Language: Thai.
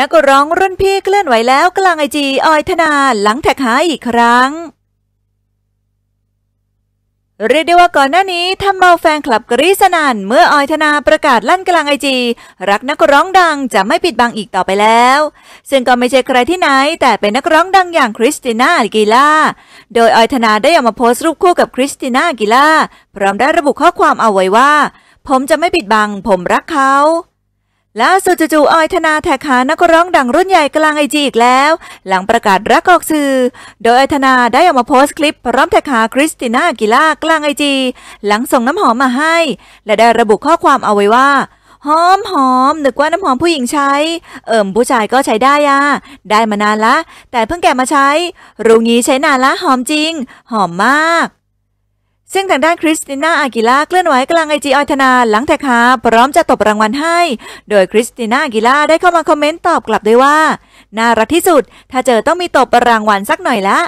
นักร้องรุ่นพี่เคลื่อนไหวแล้วกลางไอจีออยธนาหลังแท็กหาอีกครั้งเรียกได้ว่าก่อนหน้านี้ทำเอาแฟนคลับกรีสนัน เมื่อออยธนาประกาศลั่นกลางไอจีรักนักร้องดังจะไม่ปิดบังอีกต่อไปแล้ว ซึ่งก็ไม่ใช่ใครที่ไหนแต่เป็นนักร้องดังอย่างคริสติน่ากิล่าโดยออยธนาได้ออกมาโพสต์รูปคู่กับคริสติน่ากิล่าพร้อมได้ระบุข้อความเอาไว้ว่า ผมจะไม่ปิดบัง ผมรักเขาล่าสุดจู่ๆออยธนาแท็กหานักร้องดังรุ่นใหญ่กลางไอจีอีกแล้ว หลังประกาศรักออกสื่อโดยออยธนาได้ออกมาโพสต์คลิป พร้อมแท็กหาคริสติน่ากิล่ากลางไอจีหลังส่งน้ำหอมมาให้ และได้ระบุข้อความเอาไว้ว่า หอมหอมนึกว่าน้ำหอมผู้หญิงใช้ เอิ่มผู้ชายก็ใช้ได้อะได้มานานละ แต่เพิ่งแกะมาใช้รู้งี้ใช้นานละหอมจริง หอมมากซึ่งทางด้านคริสติน่าอากิล่าเคลื่อนไหวกลางไอจีออยธนา หลังแท็กหาพร้อมจะตบรางวัลให้ โดยคริสติน่าอากิล่าได้เข้ามาคอมเมนต์ตอบกลับด้วยว่า น่ารักที่สุด ถ้าเจอต้องมีตบรางวัลสักหน่อยละ